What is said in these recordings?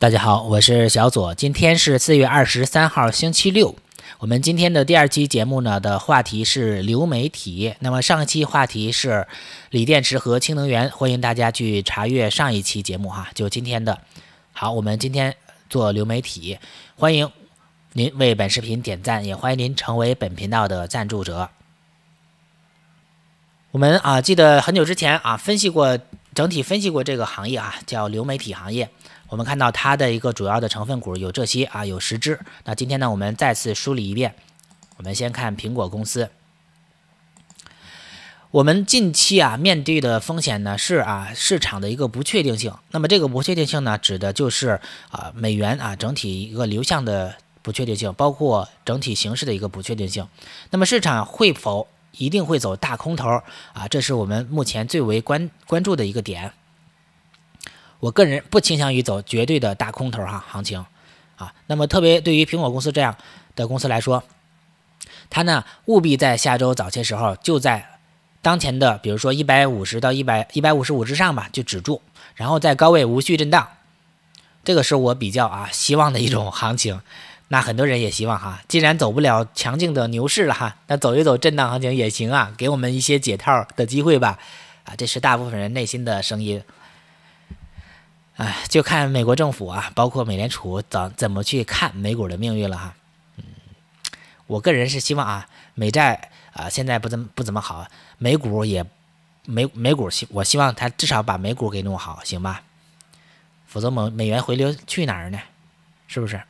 大家好，我是小左。今天是四月二十三号，星期六。我们今天的第二期节目呢的话题是流媒体。那么上一期话题是锂电池和氢能源，欢迎大家去查阅上一期节目哈。就今天的好，我们今天做流媒体，欢迎您为本视频点赞，也欢迎您成为本频道的赞助者。我们啊，记得很久之前啊，分析过整体分析过这个行业啊，叫流媒体行业。我们看到它的一个主要的成分股有这些啊，有十只。那今天呢，我们再次梳理一遍。我们先看苹果公司。我们近期啊面对的风险呢是啊市场的一个不确定性。那么这个不确定性呢，指的就是啊美元啊整体一个流向的不确定性，包括整体形势的一个不确定性。那么市场会否一定会走大空头啊？这是我们目前最为关关注的一个点。我个人不倾向于走绝对的大空头哈行情，啊，那么特别对于苹果公司这样的公司来说，它呢务必在下周早些时候就在当前的比如说一百五十到一百一百五十五之上吧就止住，然后在高位无序震荡，这个是我比较啊希望的一种行情。那很多人也希望哈，既然走不了强劲的牛市了哈，那走一走震荡行情也行啊，给我们一些解套的机会吧，啊，这是大部分人内心的声音。哎，就看美国政府啊，包括美联储怎怎么去看美股的命运了哈。嗯，我个人是希望啊，美债啊现在不怎么不怎么好，美股也美美股希我希望它至少把美股给弄好，行吧？否则美美元回流去哪儿呢？是不是？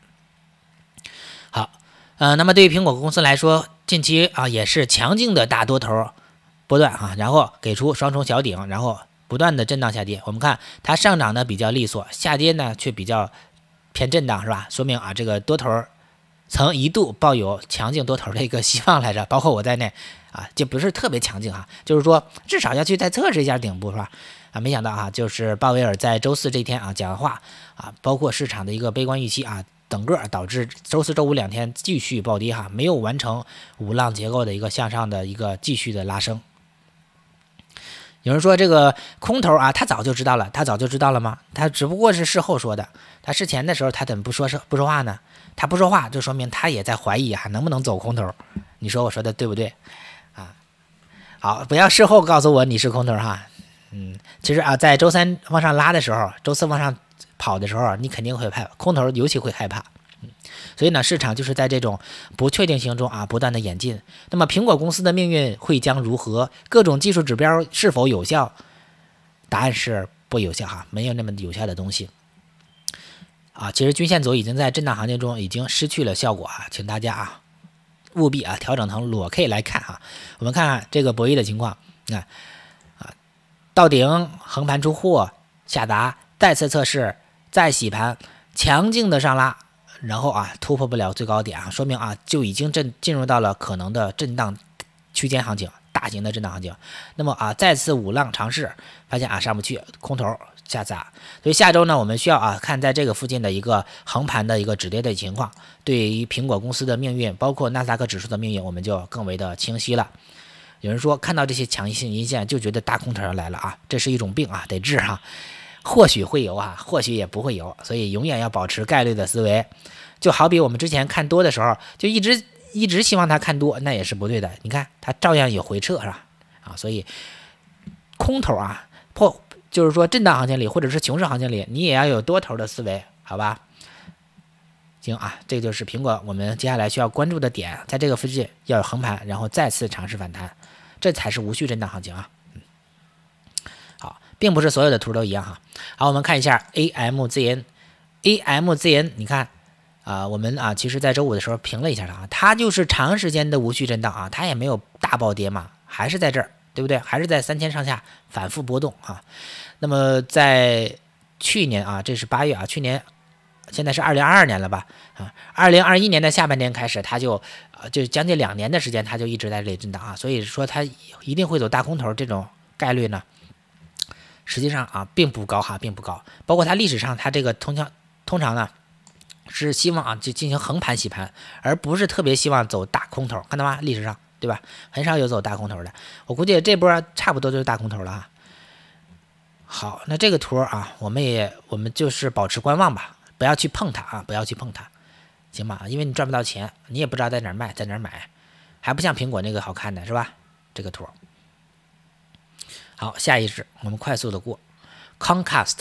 好，呃，那么对于苹果公司来说，近期啊也是强劲的大多头波段哈，然后给出双重小顶，然后。不断的震荡下跌，我们看它上涨呢比较利索，下跌呢却比较偏震荡，是吧？说明啊，这个多头曾一度抱有强劲多头的一个希望来着，包括我在内啊，就不是特别强劲啊，就是说至少要去再测试一下顶部，是吧？啊，没想到啊，就是鲍威尔在周四这天啊讲话啊，包括市场的一个悲观预期啊，整个导致周四周五两天继续暴跌哈，没有完成五浪结构的一个向上的一个继续的拉升。有人说这个空头啊，他早就知道了，他早就知道了吗？他只不过是事后说的，他事前的时候他怎么不说说不说话呢？他不说话就说明他也在怀疑还能不能走空头，你说我说的对不对啊？好，不要事后告诉我你是空头哈，嗯，其实啊，在周三往上拉的时候，周四往上跑的时候，你肯定会怕空头，尤其会害怕。所以呢，市场就是在这种不确定性中啊，不断的演进。那么，苹果公司的命运会将如何？各种技术指标是否有效？答案是不有效哈，没有那么有效的东西。啊，其实均线组已经在震荡行情中已经失去了效果啊，请大家啊务必啊调整成裸 K 来看啊。我们看看这个博弈的情况，看啊，到顶横盘出货，下达，再次测试，再洗盘，强劲的上拉。然后啊，突破不了最高点啊，说明啊就已经震进入到了可能的震荡区间行情，大型的震荡行情。那么啊，再次五浪尝试，发现啊上不去，空头下砸。所以下周呢，我们需要啊看在这个附近的一个横盘的一个止跌的情况，对于苹果公司的命运，包括纳斯达克指数的命运，我们就更为的清晰了。有人说看到这些强性阴线就觉得大空头要来了啊，这是一种病啊，得治哈。或许会有啊，或许也不会有，所以永远要保持概率的思维。就好比我们之前看多的时候，就一直一直希望它看多，那也是不对的。你看它照样有回撤，是吧？啊，所以空头啊，破就是说震荡行情里或者是熊市行情里，你也要有多头的思维，好吧？行啊，这就是苹果，我们接下来需要关注的点，在这个附近要有横盘，然后再次尝试反弹，这才是无序震荡行情啊。并不是所有的图都一样哈。好，我们看一下 AMZN，AMZN，你看啊，我们啊，其实在周五的时候评了一下它啊，它就是长时间的无序震荡啊，它也没有大暴跌嘛，还是在这儿，对不对？还是在三千上下反复波动啊。那么在去年啊，这是八月啊，去年现在是二零二二年了吧？啊，二零二一年的下半年开始，它就啊，就将近两年的时间，它就一直在这里震荡啊，所以说它一定会走大空头这种概率呢？实际上啊，并不高哈，并不高。包括它历史上，它这个通常通常呢，是希望啊，就进行横盘洗盘，而不是特别希望走大空头，看到吗？历史上对吧？很少有走大空头的。我估计这波差不多就是大空头了哈。好，那这个图啊，我们也我们就是保持观望吧，不要去碰它啊，不要去碰它，行吧？因为你赚不到钱，你也不知道在哪儿卖，在哪儿买，还不像苹果那个好看的是吧？这个图。好，下一只我们快速的过，Concast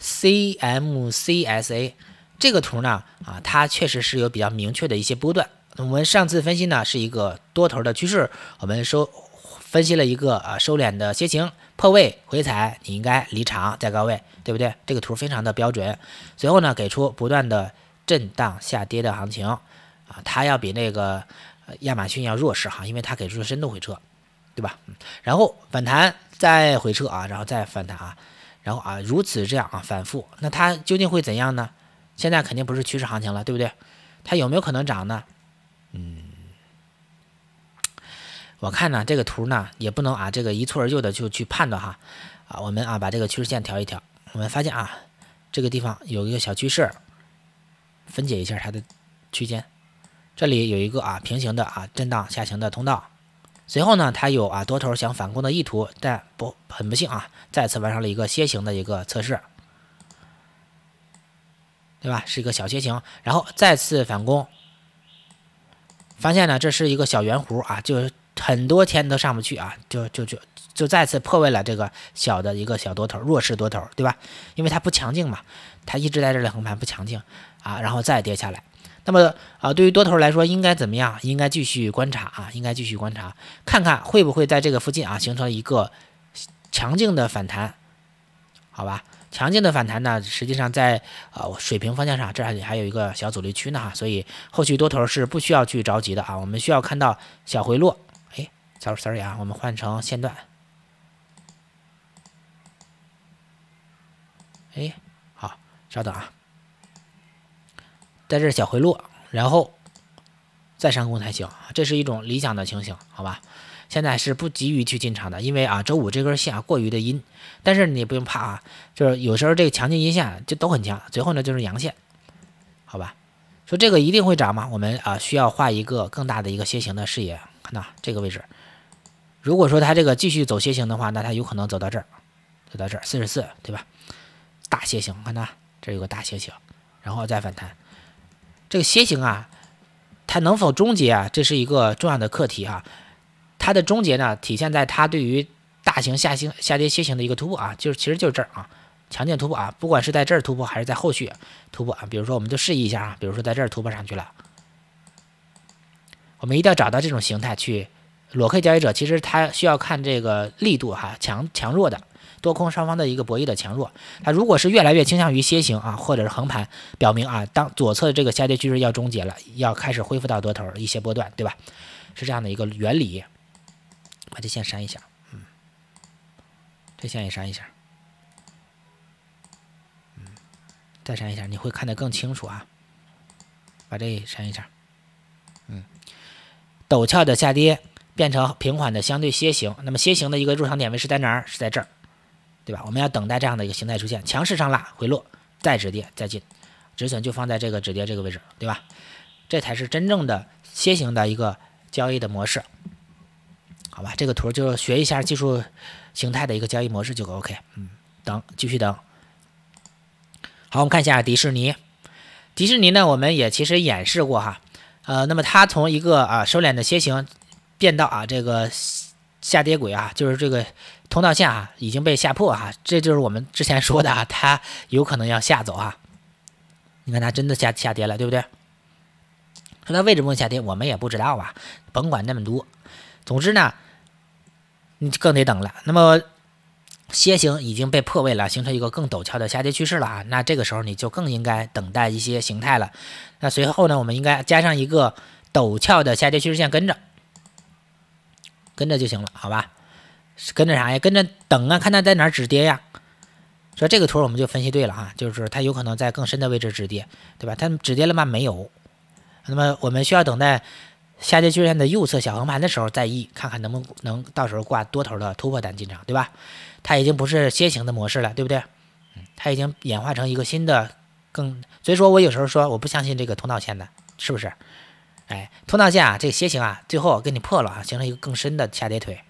CMCSA 这个图呢啊，它确实是有比较明确的一些波段。我们上次分析呢是一个多头的趋势，我们收分析了一个啊收敛的楔形破位回踩，你应该离场在高位，对不对？这个图非常的标准。随后呢给出不断的震荡下跌的行情啊，它要比那个亚马逊要弱势哈，因为它给出的深度回撤。对吧？然后反弹再回撤啊，然后再反弹啊，然后啊如此这样啊反复，那它究竟会怎样呢？现在肯定不是趋势行情了，对不对？它有没有可能涨呢？嗯，我看呢这个图呢也不能啊这个一蹴而就的就去判断哈啊我们啊把这个趋势线调一调，我们发现啊这个地方有一个小趋势，分解一下它的区间，这里有一个啊平行的啊震荡下行的通道。随后呢，他有啊多头想反攻的意图，但不很不幸啊，再次完成了一个楔形的一个测试，对吧？是一个小楔形，然后再次反攻，发现呢这是一个小圆弧啊，就很多天都上不去啊，就就就就再次破位了这个小的一个小多头弱势多头，对吧？因为它不强劲嘛，它一直在这里横盘不强劲啊，然后再跌下来。那么啊，对于多头来说，应该怎么样？应该继续观察啊，应该继续观察，看看会不会在这个附近啊形成一个强劲的反弹，好吧？强劲的反弹呢，实际上在呃水平方向上，这还还有一个小阻力区呢哈，所以后续多头是不需要去着急的啊，我们需要看到小回落。哎，sorry 啊，我们换成线段。哎，好，稍等啊。在这小回落，然后再上攻才行，这是一种理想的情形，好吧？现在是不急于去进场的，因为啊，周五这根线啊过于的阴，但是你不用怕啊，就是有时候这个强劲阴线就都很强，最后呢就是阳线，好吧？说这个一定会涨吗？我们啊需要画一个更大的一个楔形的视野，看到这个位置，如果说它这个继续走楔形的话，那它有可能走到这儿，走到这儿四十四，对吧？大楔形，看到这有个大楔形，然后再反弹。这个楔形啊，它能否终结啊？这是一个重要的课题哈。它的终结呢，体现在它对于大型下行下跌楔形的一个突破啊，就是其实就是这儿啊，强劲突破啊，不管是在这儿突破还是在后续突破啊，比如说我们就示意一下啊，比如说在这儿突破上去了，我们一定要找到这种形态去。裸 K 交易者其实他需要看这个力度哈，强强弱的。多空双方的一个博弈的强弱，它如果是越来越倾向于楔形啊，或者是横盘，表明啊，当左侧的这个下跌趋势要终结了，要开始恢复到多头一些波段，对吧？是这样的一个原理。把这线删一下，嗯，这线也删一下，嗯，再删一下，你会看得更清楚啊。把这删一下，嗯，陡峭的下跌变成平缓的相对楔形，那么楔形的一个入场点位是在哪儿？是在这儿。对吧？我们要等待这样的一个形态出现，强势上拉回落，再止跌再进，止损就放在这个止跌这个位置，对吧？这才是真正的楔形的一个交易的模式，好吧？这个图就学一下技术形态的一个交易模式就 OK。嗯，等继续等。好，我们看一下迪士尼。迪士尼呢，我们也其实演示过哈，呃，那么它从一个啊收敛的楔形变到啊这个。下跌轨啊，就是这个通道线啊，已经被下破啊，这就是我们之前说的，啊，它有可能要下走啊。你看它真的下下跌了，对不对？说它置不么下跌，我们也不知道啊，甭管那么多。总之呢，你更得等了。那么楔形已经被破位了，形成一个更陡峭的下跌趋势了啊。那这个时候你就更应该等待一些形态了。那随后呢，我们应该加上一个陡峭的下跌趋势线跟着。跟着就行了，好吧？跟着啥呀？跟着等啊，看它在哪儿止跌呀？说这个图我们就分析对了哈，就是它有可能在更深的位置止跌，对吧？它止跌了吗？没有？那么我们需要等待下跌均线的右侧小横盘的时候再议，看看能不能到时候挂多头的突破单进场，对吧？它已经不是楔形的模式了，对不对？嗯，它已经演化成一个新的更，所以说我有时候说我不相信这个通道线的，是不是？哎，通道线啊，这个楔形啊，最后给你破了啊，形成一个更深的下跌腿，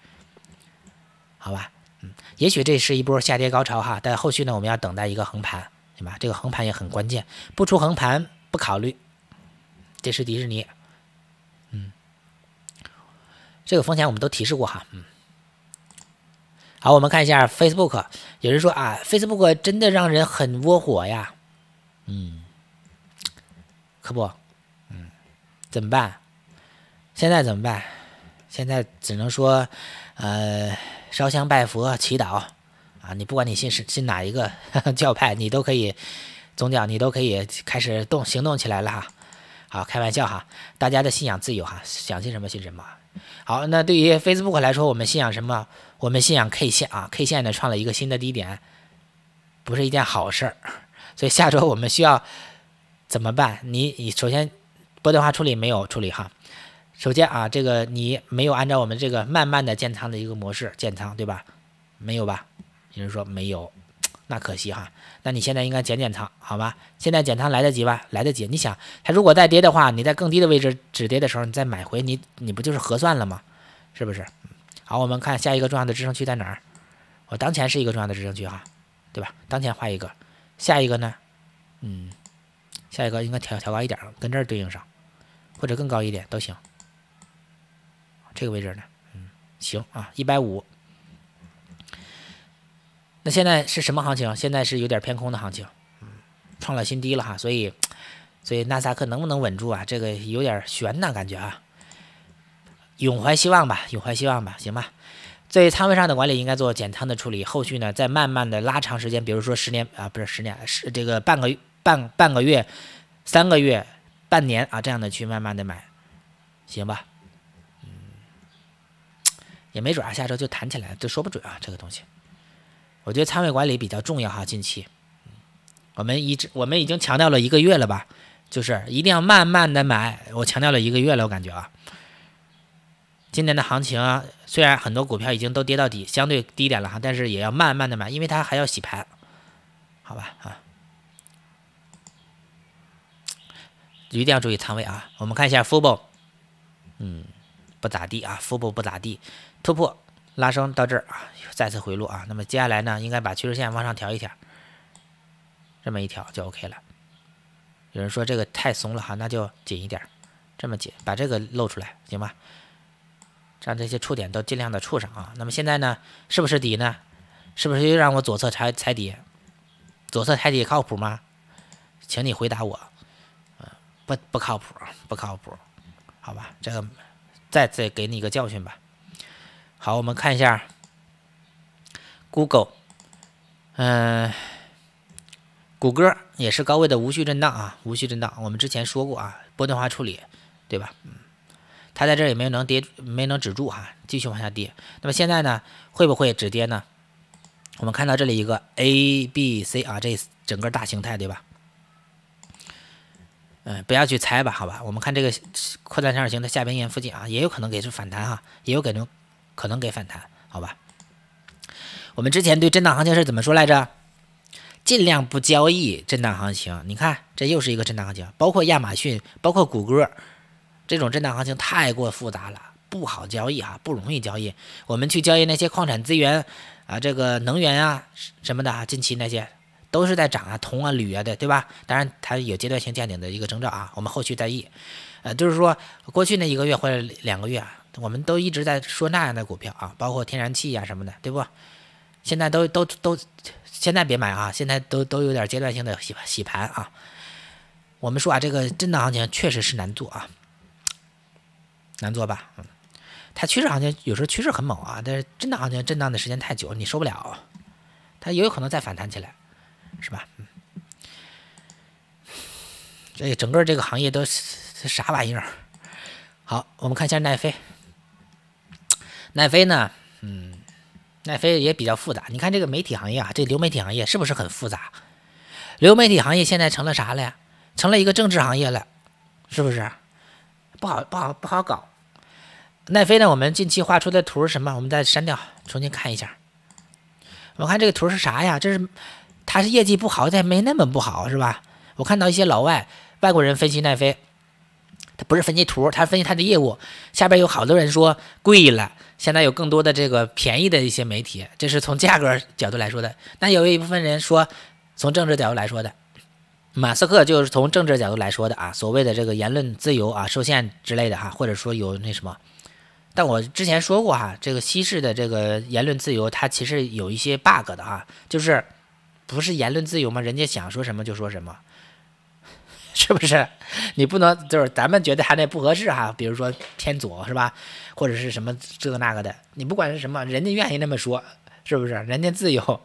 好吧？嗯，也许这是一波下跌高潮哈，但后续呢，我们要等待一个横盘，对吧？这个横盘也很关键，不出横盘不考虑。这是迪士尼，嗯，这个风险我们都提示过哈，嗯。好，我们看一下 Facebook，有人说啊，Facebook 真的让人很窝火呀，嗯，可不。怎么办？现在怎么办？现在只能说，呃，烧香拜佛、祈祷啊！你不管你信是信哪一个 教派，你都可以，宗教，你都可以开始动行动起来了哈。好，开玩笑哈，大家的信仰自由哈，想信什么信什么。好，那对于 Facebook 来说，我们信仰什么？我们信仰 K 线啊。K 线呢创了一个新的低点，不是一件好事儿，所以下周我们需要怎么办？你你首先。多的话处理没有处理哈，首先啊，这个你没有按照我们这个慢慢的建仓的一个模式建仓对吧？没有吧？有人说没有，那可惜哈，那你现在应该减减仓，好吧？现在减仓来得及吧？来得及。你想它如果再跌的话，你在更低的位置止跌的时候，你再买回，你你不就是核算了吗？是不是？好，我们看下一个重要的支撑区在哪儿？我当前是一个重要的支撑区哈，对吧？当前画一个，下一个呢？嗯，下一个应该调调高一点，跟这儿对应上。或者更高一点都行，这个位置呢，嗯，行啊，一百五。那现在是什么行情？现在是有点偏空的行情，嗯，创了新低了哈，所以，所以纳斯克能不能稳住啊？这个有点悬呐，感觉啊。永怀希望吧，永怀希望吧，行吧。作仓位上的管理，应该做减仓的处理。后续呢，再慢慢的拉长时间，比如说十年啊，不是十年，是这个半个半半个月、三个月。半年啊，这样的去慢慢的买，行吧，嗯，也没准啊，下周就弹起来，就说不准啊，这个东西。我觉得仓位管理比较重要哈，近期，我们一直我们已经强调了一个月了吧，就是一定要慢慢的买，我强调了一个月了，我感觉啊，今年的行情虽然很多股票已经都跌到底，相对低点了哈，但是也要慢慢的买，因为它还要洗盘，好吧啊。一定要注意仓位啊！我们看一下 FUBO，嗯，不咋地啊，b o 不咋地，突破拉升到这儿啊，再次回落啊。那么接下来呢，应该把趋势线往上调一调，这么一调就 OK 了。有人说这个太松了哈，那就紧一点，这么紧，把这个露出来行吧，让这些触点都尽量的触上啊。那么现在呢，是不是底呢？是不是又让我左侧踩踩底？左侧踩底靠谱吗？请你回答我。不不靠谱，不靠谱，好吧，这个再次给你一个教训吧。好，我们看一下 Google，嗯，谷歌也是高位的无序震荡啊，无序震荡。我们之前说过啊，波段化处理，对吧？嗯，它在这也没能跌，没能止住哈，继续往下跌。那么现在呢，会不会止跌呢？我们看到这里一个 A B C 啊，这整个大形态，对吧？嗯，不要去猜吧，好吧。我们看这个扩展三角形的下边缘附近啊，也有可能给出反弹哈，也有可能可能给反弹，好吧。我们之前对震荡行情是怎么说来着？尽量不交易震荡行情。你看，这又是一个震荡行情，包括亚马逊、包括谷歌，这种震荡行情太过复杂了，不好交易啊，不容易交易。我们去交易那些矿产资源啊，这个能源啊什么的啊，近期那些。都是在涨啊，铜啊、铝啊的，对吧？当然，它有阶段性见顶的一个征兆啊。我们后续再议。呃，就是说，过去那一个月或者两个月，啊，我们都一直在说那样的股票啊，包括天然气啊什么的，对不？现在都都都，现在别买啊！现在都都有点阶段性的洗洗盘啊。我们说啊，这个震荡行情确实是难做啊，难做吧？嗯，它趋势行情有时候趋势很猛啊，但是真的行情震荡的时间太久，你受不了。它也有可能再反弹起来。是吧？嗯，这整个这个行业都是啥玩意儿？好，我们看一下奈飞。奈飞呢，嗯，奈飞也比较复杂。你看这个媒体行业啊，这流媒体行业是不是很复杂？流媒体行业现在成了啥了？呀？成了一个政治行业了，是不是？不好，不好，不好搞。奈飞呢？我们近期画出的图是什么？我们再删掉，重新看一下。我看这个图是啥呀？这是。还是业绩不好，但没那么不好，是吧？我看到一些老外、外国人分析奈飞，他不是分析图，他分析他的业务。下边有好多人说贵了，现在有更多的这个便宜的一些媒体，这是从价格角度来说的。但有一部分人说，从政治角度来说的，马斯克就是从政治角度来说的啊，所谓的这个言论自由啊受限之类的哈，或者说有那什么。但我之前说过哈，这个西式的这个言论自由，它其实有一些 bug 的哈，就是。不是言论自由吗？人家想说什么就说什么，是不是？你不能就是咱们觉得他那不合适哈，比如说偏左是吧，或者是什么这个那个的，你不管是什么，人家愿意那么说，是不是？人家自由，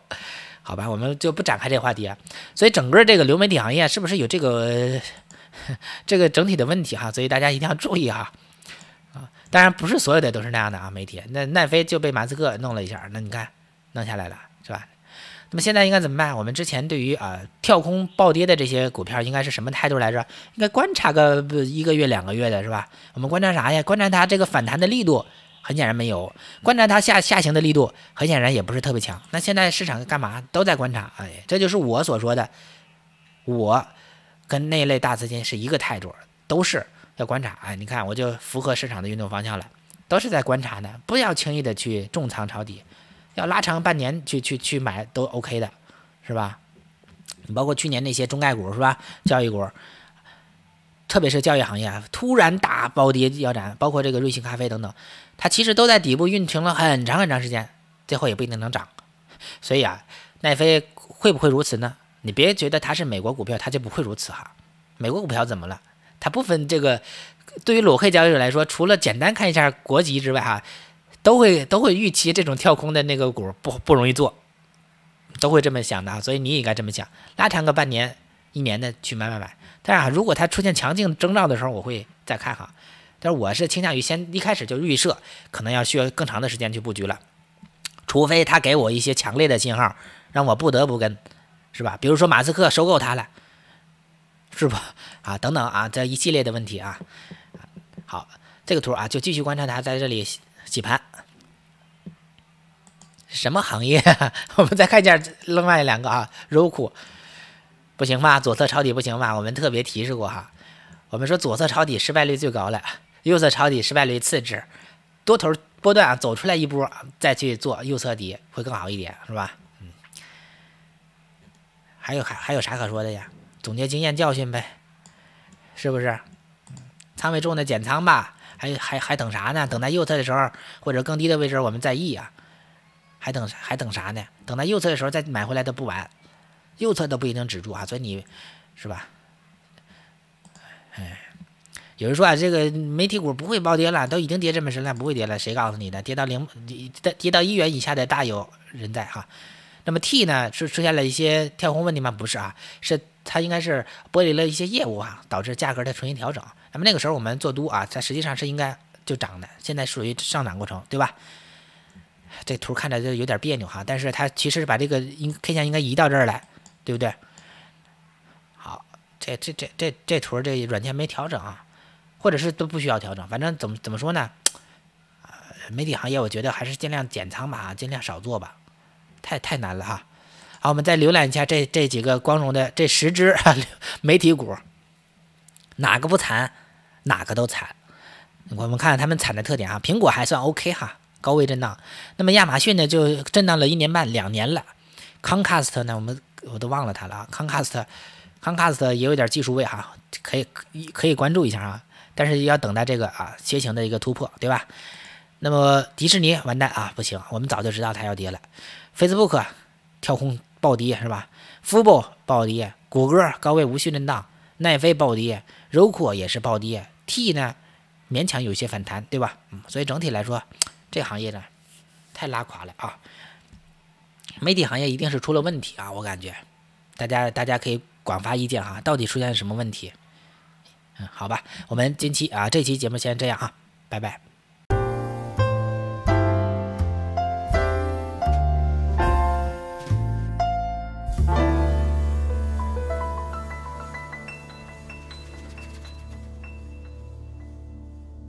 好吧，我们就不展开这话题。所以整个这个流媒体行业是不是有这个 这个整体的问题哈？所以大家一定要注意哈。啊，当然不是所有的都是那样的啊，媒体那奈飞就被马斯克弄了一下，那你看弄下来了。那么现在应该怎么办？我们之前对于啊跳空暴跌的这些股票，应该是什么态度来着？应该观察个一个月两个月的，是吧？我们观察啥呀？观察它这个反弹的力度，很显然没有；观察它下下行的力度，很显然也不是特别强。那现在市场干嘛都在观察？哎，这就是我所说的，我跟那类大资金是一个态度，都是在观察。哎，你看我就符合市场的运动方向了，都是在观察的，不要轻易的去重仓抄底。要拉长半年去去去买都 OK 的，是吧？包括去年那些中概股是吧？教育股，特别是教育行业啊，突然大暴跌、腰斩，包括这个瑞幸咖啡等等，它其实都在底部运行了很长很长时间，最后也不一定能涨。所以啊，奈飞会不会如此呢？你别觉得它是美国股票，它就不会如此哈。美国股票怎么了？它不分这个。对于裸 K 交易者来说，除了简单看一下国籍之外哈。都会都会预期这种跳空的那个股不不容易做，都会这么想的啊，所以你也该这么想，拉长个半年一年的去买买买。当然，如果它出现强劲征兆的时候，我会再看哈。但是我是倾向于先一开始就预设，可能要需要更长的时间去布局了，除非他给我一些强烈的信号，让我不得不跟，是吧？比如说马斯克收购它了，是吧？啊，等等啊，这一系列的问题啊。好，这个图啊，就继续观察它在这里洗盘。什么行业？我们再看一下另外两个啊，Roku，不行吧？左侧抄底不行吧？我们特别提示过哈，我们说左侧抄底失败率最高了，右侧抄底失败率次之。多头波段走出来一波，再去做右侧底会更好一点，是吧？嗯，还有还还有啥可说的呀？总结经验教训呗，是不是？仓位重的减仓吧，还还还等啥呢？等待右侧的时候或者更低的位置，我们再议啊。还等还等啥呢？等到右侧的时候再买回来都不晚，右侧都不一定止住啊！所以你，是吧？哎，有人说啊，这个媒体股不会暴跌了，都已经跌这么深了，不会跌了，谁告诉你的？跌到零，跌跌到一元以下的大有人在哈。那么 T 呢？是出现了一些跳空问题吗？不是啊，是它应该是剥离了一些业务啊，导致价格的重新调整。那么那个时候我们做多啊，它实际上是应该就涨的，现在属于上涨过程，对吧？这图看着就有点别扭哈，但是它其实是把这个应 K 线应该移到这儿来，对不对？好，这这这这这图这软件没调整啊，或者是都不需要调整，反正怎么怎么说呢？啊，媒体行业我觉得还是尽量减仓吧啊，尽量少做吧，太太难了哈。好，我们再浏览一下这这几个光荣的这十只 媒体股，哪个不惨？哪个都惨。我们看他们惨的特点啊，苹果还算 OK 哈。高位震荡，那么亚马逊呢就震荡了一年半两年了 c o 斯 c a s t 呢，我们我都忘了它了啊 c o 斯 c a s t c o c a s t 也有点技术位哈，可以可以关注一下啊，但是要等待这个啊楔形的一个突破，对吧？那么迪士尼完蛋啊，不行，我们早就知道它要跌了，Facebook 跳空暴跌是吧 u b o 暴跌，谷歌高位无序震荡，奈飞暴跌，Roq 也是暴跌，T 呢勉强有些反弹，对吧？嗯，所以整体来说。这行业呢，太拉垮了啊！媒体行业一定是出了问题啊，我感觉，大家大家可以广发意见哈，到底出现了什么问题？嗯，好吧，我们近期啊，这期节目先这样啊，拜拜。